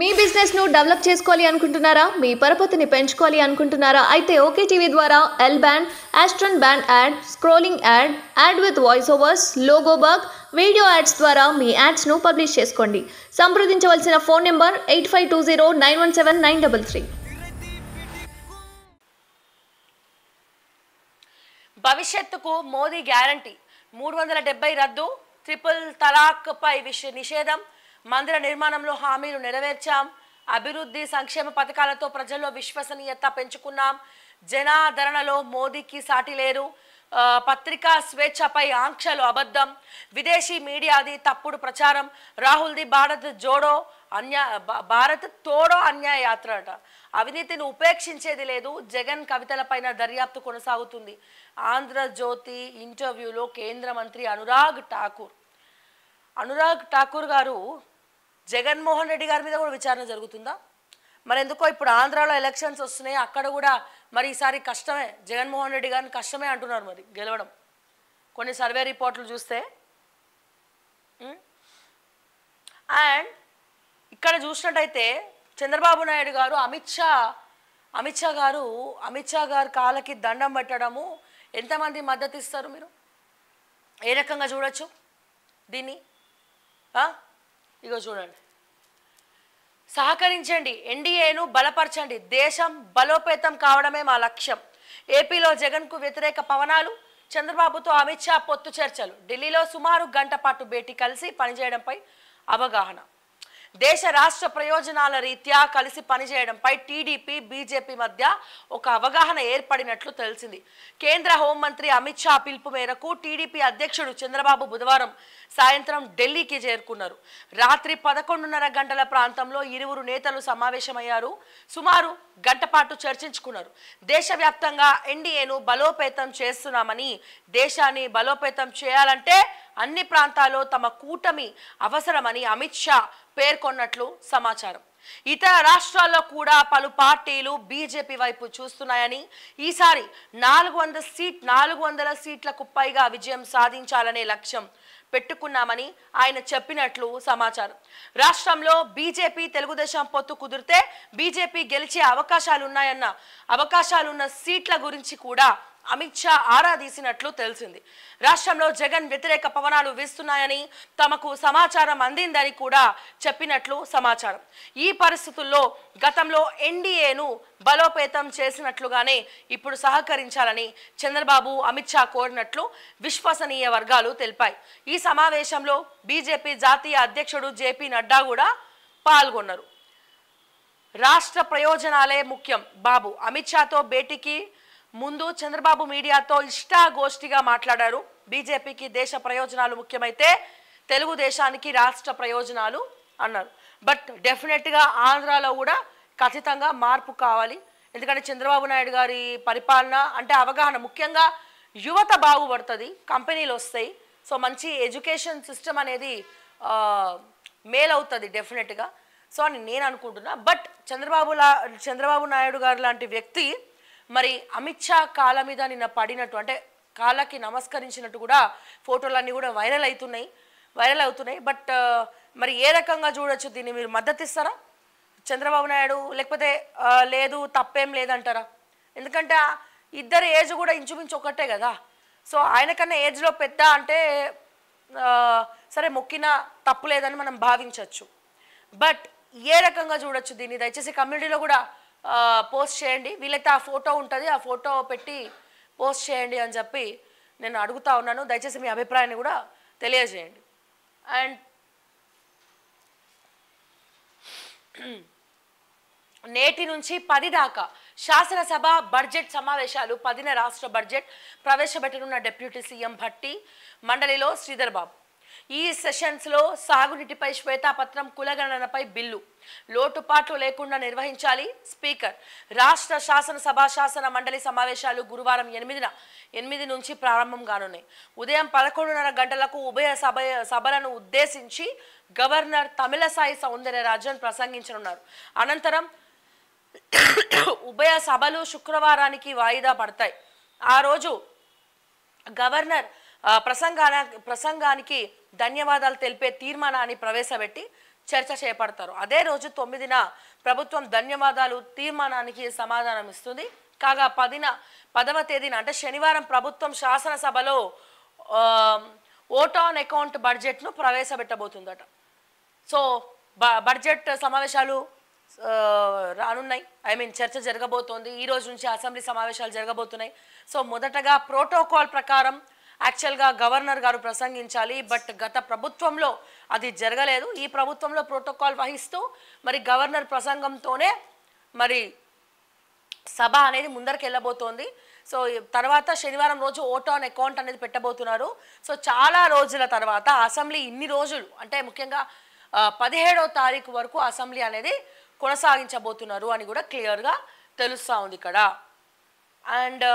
మీ బిజినెస్ను డెవలప్ చేసుకోవాలి అనుకుంటున్నారా మీ పరపతిని పెంచుకోవాలి అనుకుంటున్నారా అయితే ఓకే టీవీ ద్వారా L band aston band ad scrolling ad ad with voice overs logo bug video ads ద్వారా మీ యాడ్స్ను పబ్లిష్ చేసుకోండి సంప్రదించవలసిన phone number eight five two zero nine one seven nine double three భవిష్యత్తుకు మోదీ గ్యారంటీ మూడు వందల డెబ్బై రద్దు ట్రిపుల్ తలాక్పై విష నిషేధం మందిర నిర్మాణంలో హామీలు నెరవేర్చాం అభివృద్ధి సంక్షేమ పథకాలతో ప్రజల్లో విశ్వసనీయత పెంచుకున్నాం జనాదరణలో మోదీకి సాటి లేరు పత్రికా స్వేచ్ఛపై ఆంక్షలు అబద్ధం విదేశీ మీడియాది తప్పుడు ప్రచారం రాహుల్ది భారత్ జోడో అన్యా భారత్ తోడో అన్యాయయాత్ర అట అవినీతిని ఉపేక్షించేది లేదు జగన్ కవితలపైన దర్యాప్తు కొనసాగుతుంది ఆంధ్రజ్యోతి ఇంటర్వ్యూలో కేంద్ర మంత్రి అనురాగ్ ఠాకూర్ అనురాగ్ ఠాకూర్ గారు జగన్మోహన్ రెడ్డి గారి మీద కూడా విచారణ జరుగుతుందా మరి ఎందుకో ఇప్పుడు ఆంధ్రాలో ఎలక్షన్స్ వస్తున్నాయి అక్కడ కూడా మరి ఈసారి కష్టమే జగన్మోహన్ రెడ్డి గారిని కష్టమే అంటున్నారు మరి గెలవడం కొన్ని సర్వే రిపోర్ట్లు చూస్తే అండ్ ఇక్కడ చూసినట్టయితే చంద్రబాబు నాయుడు గారు అమిత్ షా అమిత్ షా గారు అమిత్ షా గారు కాళ్ళకి దండం పెట్టడము ఎంతమంది మద్దతు ఇస్తారు మీరు ఏ రకంగా చూడొచ్చు దీన్ని ఇగో చూడండి సహకరించండి ఎన్డీఏను బలపరచండి దేశం బలోపేతం కావడమే మా లక్ష్యం ఏపీలో జగన్కు వ్యతిరేక పవనాలు చంద్రబాబుతో అమిత్ షా పొత్తు చర్చలు ఢిల్లీలో సుమారు గంట పాటు భేటీ కలిసి పనిచేయడంపై అవగాహన దేశ రాష్ట్ర ప్రయోజనాల రీత్యా కలిసి పనిచేయడంపై టీడీపీ బీజేపీ మధ్య ఒక అవగాహన ఏర్పడినట్లు తెలిసింది కేంద్ర హోంమంత్రి అమిత్ షా పిలుపు మేరకు టీడీపీ అధ్యక్షుడు చంద్రబాబు బుధవారం సాయంత్రం ఢిల్లీకి చేరుకున్నారు రాత్రి పదకొండున్నర గంటల ప్రాంతంలో ఇరువురు నేతలు సమావేశమయ్యారు సుమారు గంటపాటు చర్చించుకున్నారు దేశవ్యాప్తంగా ఎన్డీఏను బలోపేతం చేస్తున్నామని దేశాన్ని బలోపేతం చేయాలంటే అన్ని ప్రాంతాల్లో తమ కూటమి అవసరమని అమిత్ షా పేర్కొన్నట్లు సమాచారం ఇతర రాష్ట్రాల్లో కూడా పలు పార్టీలు బీజేపీ వైపు చూస్తున్నాయని ఈసారి నాలుగు వందల సీట్ నాలుగు వందల సీట్లకు పైగా విజయం సాధించాలనే లక్ష్యం పెట్టుకున్నామని ఆయన చెప్పినట్లు సమాచారం రాష్ట్రంలో బీజేపీ తెలుగుదేశం పొత్తు కుదిరితే బీజేపీ గెలిచే అవకాశాలున్నాయన్న అవకాశాలున్న సీట్ల గురించి కూడా అమిత్ షా ఆరాధీసినట్లు తెలిసింది రాష్ట్రంలో జగన్ వ్యతిరేక పవనాలు వీస్తున్నాయని తమకు సమాచారం అందిందని కూడా చెప్పినట్లు సమాచారం ఈ పరిస్థితుల్లో గతంలో ఎన్డీఏను బలోపేతం చేసినట్లుగానే ఇప్పుడు సహకరించాలని చంద్రబాబు అమిత్ షా కోరినట్లు విశ్వసనీయ వర్గాలు తెలిపాయి ఈ సమావేశంలో బీజేపీ జాతీయ అధ్యక్షుడు జేపీ నడ్డా కూడా పాల్గొన్నారు రాష్ట్ర ప్రయోజనాలే ముఖ్యం బాబు అమిత్ షాతో భేటీకి ముందు చంద్రబాబు మీడియాతో ఇష్టాగోష్ఠిగా మాట్లాడారు బీజేపీకి దేశ ప్రయోజనాలు ముఖ్యమైతే తెలుగుదేశానికి రాష్ట్ర ప్రయోజనాలు అన్నారు బట్ డెఫినెట్గా ఆంధ్రాలో కూడా ఖచ్చితంగా మార్పు కావాలి ఎందుకంటే చంద్రబాబు నాయుడు గారి పరిపాలన అంటే అవగాహన ముఖ్యంగా యువత బాగుపడుతుంది కంపెనీలు వస్తాయి సో మంచి ఎడ్యుకేషన్ సిస్టమ్ అనేది మేలవుతుంది డెఫినెట్గా సో అని నేను అనుకుంటున్నా బట్ చంద్రబాబు చంద్రబాబు నాయుడు గారు లాంటి వ్యక్తి మరి అమిత్ షా కాల మీద నిన్న పడినట్టు అంటే కాళ్ళకి నమస్కరించినట్టు కూడా ఫోటోలన్నీ కూడా వైరల్ అవుతున్నాయి వైరల్ అవుతున్నాయి బట్ మరి ఏ రకంగా చూడొచ్చు దీన్ని మీరు మద్దతు ఇస్తారా చంద్రబాబు నాయుడు లేకపోతే లేదు తప్పేం లేదంటారా ఎందుకంటే ఇద్దరు ఏజ్ కూడా ఇంచుమించు ఒకటే కదా సో ఆయన కన్నా ఏజ్లో పెద్ద అంటే సరే మొక్కిన తప్పు లేదని మనం భావించవచ్చు బట్ ఏ రకంగా చూడొచ్చు దీన్ని దయచేసి కమ్యూనిటీలో కూడా పోస్ట్ చేయండి వీలైతే ఆ ఫోటో ఉంటుంది ఆ ఫోటో పెట్టి పోస్ట్ చేయండి అని చెప్పి నేను అడుగుతా ఉన్నాను దయచేసి మీ అభిప్రాయాన్ని కూడా తెలియజేయండి అండ్ నేటి నుంచి పది దాకా శాసనసభ బడ్జెట్ సమావేశాలు పదిన రాష్ట్ర బడ్జెట్ ప్రవేశపెట్టనున్న డిప్యూటీ సీఎం భట్టి మండలిలో శ్రీధర్ బాబు ఈ సెషన్స్లో సాగునీటిపై శ్వేతాపత్రం కులగణనపై బిల్లు లోటుపాట్లు లేకుండా నిర్వహించాలి స్పీకర్ రాష్ట్ర శాసనసభ శాసన మండలి సమావేశాలు గురువారం ఎనిమిదిన ఎనిమిది నుంచి ప్రారంభం కానున్నాయి ఉదయం పదకొండున్నర గంటలకు ఉభయ సభ సభలను ఉద్దేశించి గవర్నర్ తమిళసాయి సౌందర్యరాజన్ ప్రసంగించనున్నారు అనంతరం ఉభయ సభలు శుక్రవారానికి వాయిదా పడతాయి ఆ రోజు గవర్నర్ ప్రసంగాన ప్రసంగానికి ధన్యవాదాలు తెలిపే తీర్మానాన్ని ప్రవేశపెట్టి చర్చ చేపడతారు అదే రోజు తొమ్మిదిన ప్రభుత్వం ధన్యవాదాలు తీర్మానానికి సమాధానం ఇస్తుంది కాగా పదిన పదవ తేదీన అంటే శనివారం ప్రభుత్వం శాసనసభలో ఓట్ ఆన్ అకౌంట్ బడ్జెట్ను ప్రవేశపెట్టబోతుందట సో బడ్జెట్ సమావేశాలు రానున్నాయి ఐ మీన్ చర్చ జరగబోతోంది ఈ రోజు నుంచి అసెంబ్లీ సమావేశాలు జరగబోతున్నాయి సో మొదటగా ప్రోటోకాల్ ప్రకారం యాక్చువల్గా గవర్నర్ గారు ప్రసంగించాలి బట్ గత ప్రభుత్వంలో అది జరగలేదు ఈ ప్రభుత్వంలో ప్రోటోకాల్ వహిస్తూ మరి గవర్నర్ ప్రసంగంతోనే మరి సభ అనేది ముందరికి వెళ్ళబోతోంది సో తర్వాత శనివారం రోజు ఓటో ఆన్ అకౌంట్ అనేది పెట్టబోతున్నారు సో చాలా రోజుల తర్వాత అసెంబ్లీ ఇన్ని రోజులు అంటే ముఖ్యంగా పదిహేడో తారీఖు వరకు అసెంబ్లీ అనేది కొనసాగించబోతున్నారు అని కూడా క్లియర్గా తెలుస్తూ ఉంది ఇక్కడ అండ్